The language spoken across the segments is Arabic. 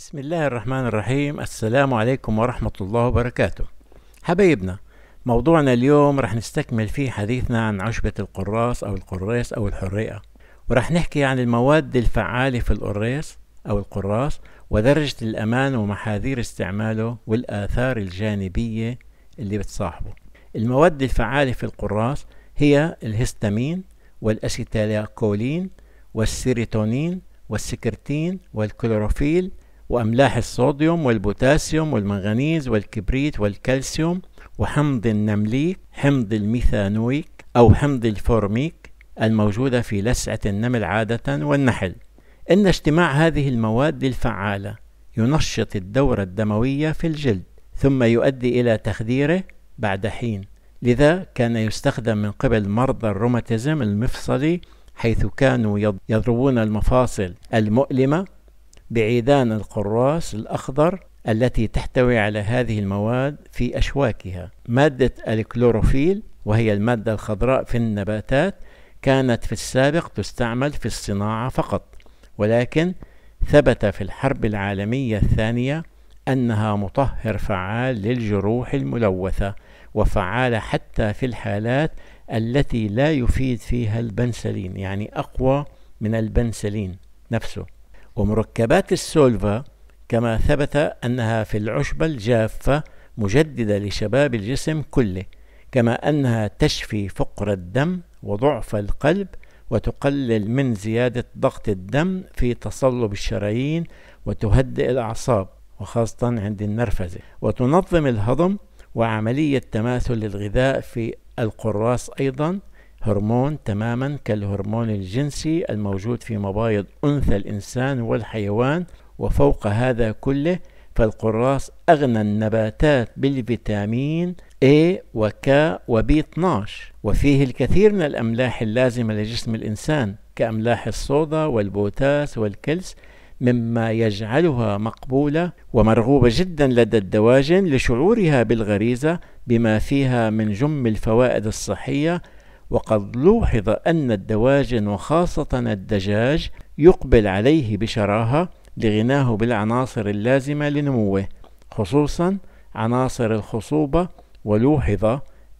بسم الله الرحمن الرحيم السلام عليكم ورحمة الله وبركاته حبايبنا موضوعنا اليوم رح نستكمل فيه حديثنا عن عشبة القراص أو القراص أو الحريقة ورح نحكي عن المواد الفعالة في القراص أو القراص ودرجة الأمان ومحاذير استعماله والآثار الجانبية اللي بتصاحبه المواد الفعالة في القراص هي الهستامين والأسيتالكولين والسيريتونين والسكرتين والكلوروفيل وأملاح الصوديوم والبوتاسيوم والمنغنيز والكبريت والكالسيوم وحمض النمليك حمض الميثانويك أو حمض الفورميك الموجودة في لسعة النمل عادة والنحل إن اجتماع هذه المواد الفعالة ينشط الدورة الدموية في الجلد ثم يؤدي إلى تخديره بعد حين لذا كان يستخدم من قبل مرضى الروماتيزم المفصلي حيث كانوا يضربون المفاصل المؤلمة بعيدان القراص الأخضر التي تحتوي على هذه المواد في أشواكها مادة الكلوروفيل وهي المادة الخضراء في النباتات كانت في السابق تستعمل في الصناعة فقط ولكن ثبت في الحرب العالمية الثانية أنها مطهر فعال للجروح الملوثة وفعالة حتى في الحالات التي لا يفيد فيها البنسلين يعني أقوى من البنسلين نفسه ومركبات السولفا كما ثبت أنها في العشبة الجافة مجددة لشباب الجسم كله كما أنها تشفي فقر الدم وضعف القلب وتقلل من زيادة ضغط الدم في تصلب الشرايين وتهدئ الأعصاب وخاصة عند النرفزة وتنظم الهضم وعملية تماثل الغذاء في القراص أيضا هرمون تماما كالهرمون الجنسي الموجود في مبايض أنثى الإنسان والحيوان وفوق هذا كله فالقراص أغنى النباتات بالفيتامين A وك وبي 12 وفيه الكثير من الأملاح اللازمة لجسم الإنسان كأملاح الصودا والبوتاس والكلس مما يجعلها مقبولة ومرغوبة جدا لدى الدواجن لشعورها بالغريزة بما فيها من جم الفوائد الصحية وقد لوحظ أن الدواجن وخاصة الدجاج يقبل عليه بشراهة لغناه بالعناصر اللازمة لنموه خصوصا عناصر الخصوبة ولوحظ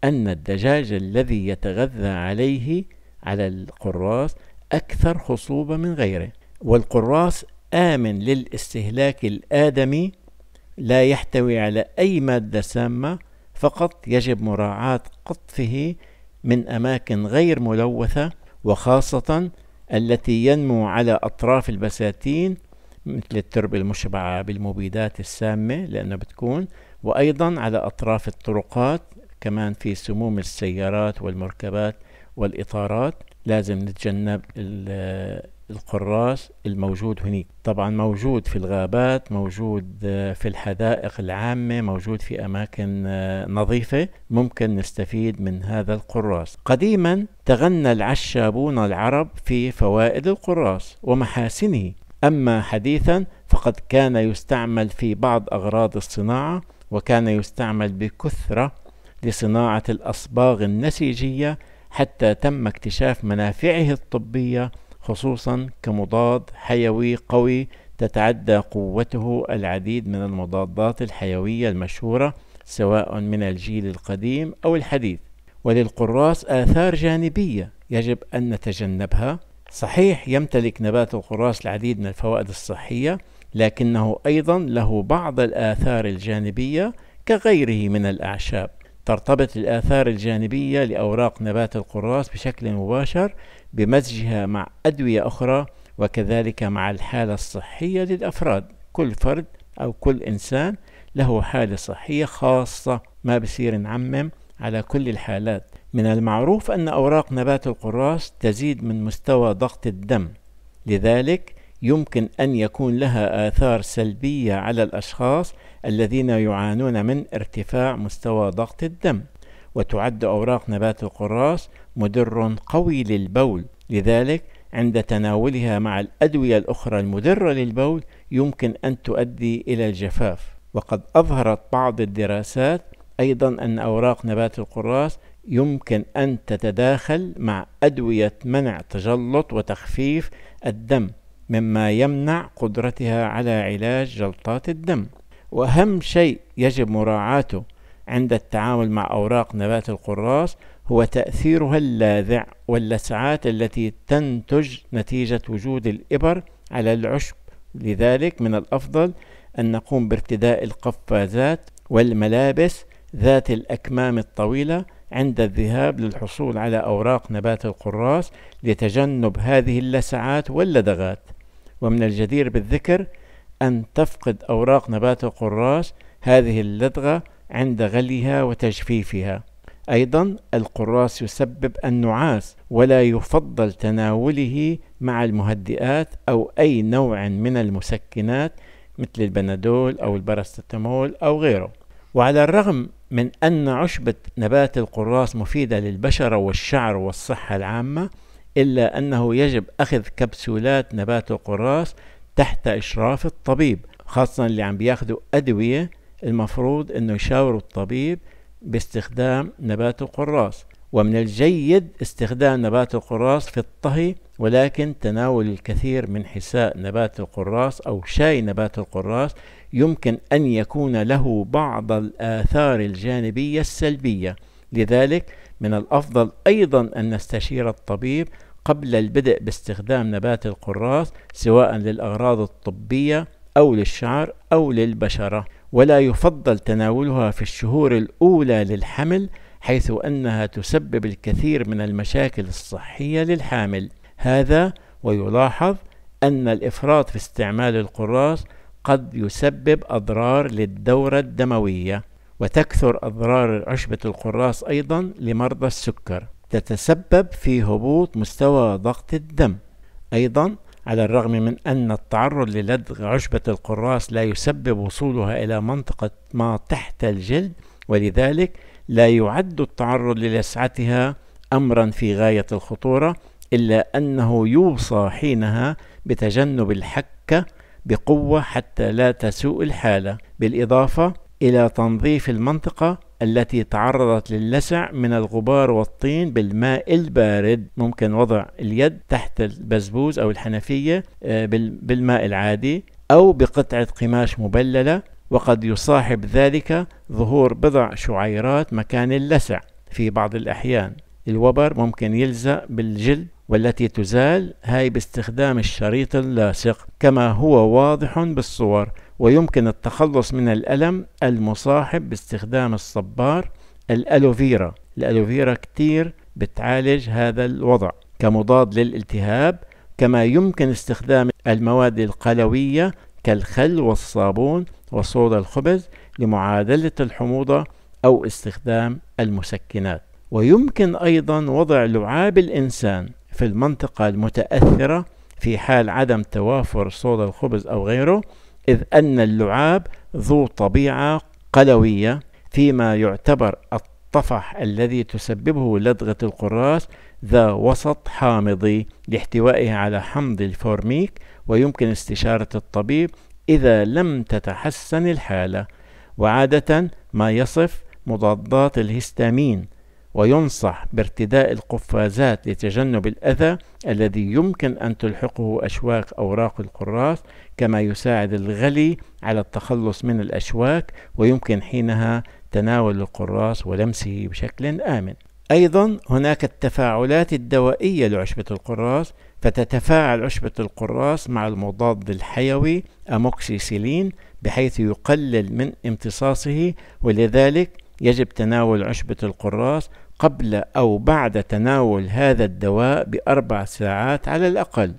أن الدجاج الذي يتغذى عليه على القراص أكثر خصوبة من غيره والقراص آمن للاستهلاك الآدمي لا يحتوي على أي مادة سامة فقط يجب مراعاة قطفه من أماكن غير ملوثة وخاصة التي ينمو على أطراف البساتين مثل التربة المشبعة بالمبيدات السامة لأنها بتكون وأيضا على أطراف الطرقات كمان في سموم السيارات والمركبات والإطارات لازم نتجنب القراص الموجود هناك طبعا موجود في الغابات موجود آه، في الحدائق العامة موجود في أماكن آه، نظيفة ممكن نستفيد من هذا القراص قديما تغنى العشابون العرب في فوائد القراص ومحاسنه أما حديثا فقد كان يستعمل في بعض أغراض الصناعة وكان يستعمل بكثرة لصناعة الأصباغ النسيجية حتى تم اكتشاف منافعه الطبية خصوصا كمضاد حيوي قوي تتعدى قوته العديد من المضادات الحيوية المشهورة سواء من الجيل القديم أو الحديث وللقراص آثار جانبية يجب أن نتجنبها صحيح يمتلك نبات القراص العديد من الفوائد الصحية لكنه أيضا له بعض الآثار الجانبية كغيره من الأعشاب ترتبط الآثار الجانبية لأوراق نبات القراص بشكل مباشر بمزجها مع أدوية أخرى وكذلك مع الحالة الصحية للأفراد كل فرد أو كل إنسان له حالة صحية خاصة ما بصير نعمم على كل الحالات من المعروف أن أوراق نبات القراص تزيد من مستوى ضغط الدم لذلك يمكن أن يكون لها آثار سلبية على الأشخاص الذين يعانون من ارتفاع مستوى ضغط الدم وتعد أوراق نبات القراص مدر قوي للبول لذلك عند تناولها مع الأدوية الأخرى المدرة للبول يمكن أن تؤدي إلى الجفاف وقد أظهرت بعض الدراسات أيضا أن أوراق نبات القراص يمكن أن تتداخل مع أدوية منع تجلط وتخفيف الدم مما يمنع قدرتها على علاج جلطات الدم وأهم شيء يجب مراعاته عند التعامل مع أوراق نبات القراص هو تأثيرها اللاذع واللسعات التي تنتج نتيجة وجود الإبر على العشب لذلك من الأفضل أن نقوم بارتداء القفازات والملابس ذات الأكمام الطويلة عند الذهاب للحصول على أوراق نبات القراص لتجنب هذه اللسعات واللدغات ومن الجدير بالذكر أن تفقد أوراق نبات القراص هذه اللدغة عند غليها وتجفيفها أيضا القراص يسبب النعاس ولا يفضل تناوله مع المهدئات أو أي نوع من المسكنات مثل البنادول أو البارستامول أو غيره وعلى الرغم من أن عشبة نبات القراص مفيدة للبشرة والشعر والصحة العامة إلا أنه يجب أخذ كبسولات نبات القراص تحت إشراف الطبيب خاصة اللي عم بياخذوا أدوية المفروض أنه يشاوروا الطبيب باستخدام نبات القراص ومن الجيد استخدام نبات القراص في الطهي ولكن تناول الكثير من حساء نبات القراص أو شاي نبات القراص يمكن أن يكون له بعض الآثار الجانبية السلبية لذلك من الأفضل أيضا أن نستشير الطبيب قبل البدء باستخدام نبات القراص سواء للأغراض الطبية أو للشعر أو للبشرة ولا يفضل تناولها في الشهور الأولى للحمل حيث أنها تسبب الكثير من المشاكل الصحية للحامل هذا ويلاحظ أن الإفراط في استعمال القراص قد يسبب أضرار للدورة الدموية وتكثر أضرار عشبة القراص أيضا لمرضى السكر تتسبب في هبوط مستوى ضغط الدم أيضا على الرغم من أن التعرض للدغ عشبة القراص لا يسبب وصولها إلى منطقة ما تحت الجلد ولذلك لا يعد التعرض للسعتها أمرا في غاية الخطورة إلا أنه يوصى حينها بتجنب الحكة بقوة حتى لا تسوء الحالة بالإضافة إلى تنظيف المنطقة التي تعرضت للسع من الغبار والطين بالماء البارد ممكن وضع اليد تحت البزبوز أو الحنفية آه، بالماء العادي أو بقطعة قماش مبللة وقد يصاحب ذلك ظهور بضع شعيرات مكان اللسع في بعض الأحيان الوبر ممكن يلزق بالجلد والتي تزال هاي باستخدام الشريط اللاصق كما هو واضح بالصور ويمكن التخلص من الألم المصاحب باستخدام الصبار الألوفيرا الألوفيرا كتير بتعالج هذا الوضع كمضاد للالتهاب كما يمكن استخدام المواد القلوية كالخل والصابون وصودا الخبز لمعادلة الحموضة أو استخدام المسكنات ويمكن أيضا وضع لعاب الإنسان في المنطقة المتأثرة في حال عدم توافر صودا الخبز أو غيره إذ أن اللعاب ذو طبيعة قلوية فيما يعتبر الطفح الذي تسببه لدغة القراص ذا وسط حامضي لاحتوائه على حمض الفورميك ويمكن استشارة الطبيب إذا لم تتحسن الحالة وعادة ما يصف مضادات الهستامين وينصح بارتداء القفازات لتجنب الأذى الذي يمكن أن تلحقه أشواك أوراق القراص كما يساعد الغلي على التخلص من الأشواك ويمكن حينها تناول القراص ولمسه بشكل آمن أيضا هناك التفاعلات الدوائية لعشبة القراص فتتفاعل عشبة القراص مع المضاد الحيوي أموكسيسيلين بحيث يقلل من امتصاصه ولذلك يجب تناول عشبة القراص قبل أو بعد تناول هذا الدواء بأربع ساعات على الأقل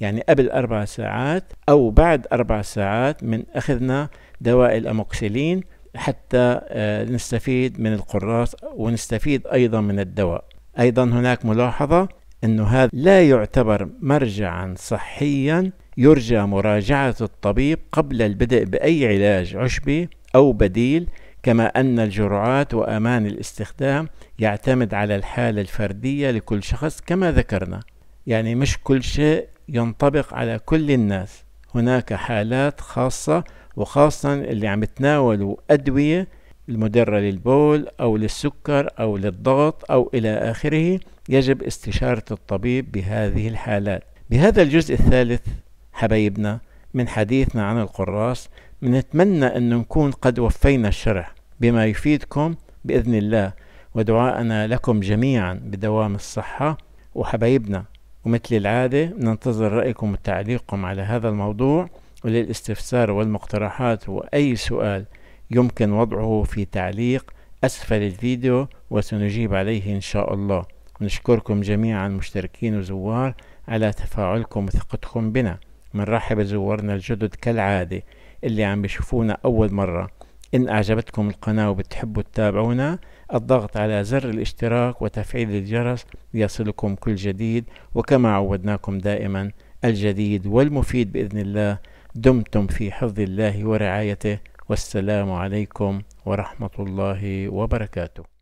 يعني قبل أربع ساعات أو بعد أربع ساعات من أخذنا دواء الأموكسيلين حتى آه، نستفيد من القراص ونستفيد أيضا من الدواء أيضا هناك ملاحظة أنه هذا لا يعتبر مرجعا صحيا يرجى مراجعة الطبيب قبل البدء بأي علاج عشبي أو بديل كما أن الجرعات وأمان الاستخدام يعتمد على الحالة الفردية لكل شخص كما ذكرنا يعني مش كل شيء ينطبق على كل الناس هناك حالات خاصة وخاصة اللي عم يتناولوا أدوية المدرة للبول أو للسكر أو للضغط أو إلى آخره يجب استشارة الطبيب بهذه الحالات بهذا الجزء الثالث حبايبنا من حديثنا عن القراص بنتمنى أن نكون قد وفينا الشرح بما يفيدكم بإذن الله ودعاءنا لكم جميعا بدوام الصحة وحبايبنا ومثل العادة ننتظر رأيكم وتعليقكم على هذا الموضوع وللاستفسار والمقترحات وأي سؤال يمكن وضعه في تعليق أسفل الفيديو وسنجيب عليه إن شاء الله ونشكركم جميعا مشتركين وزوار على تفاعلكم وثقتكم بنا منرحب بزوارنا الجدد كالعادة اللي عم بيشوفونا أول مرة إن أعجبتكم القناة وبتحبوا تتابعونا الضغط على زر الاشتراك وتفعيل الجرس ليصلكم كل جديد وكما عودناكم دائما الجديد والمفيد بإذن الله دمتم في حفظ الله ورعايته والسلام عليكم ورحمة الله وبركاته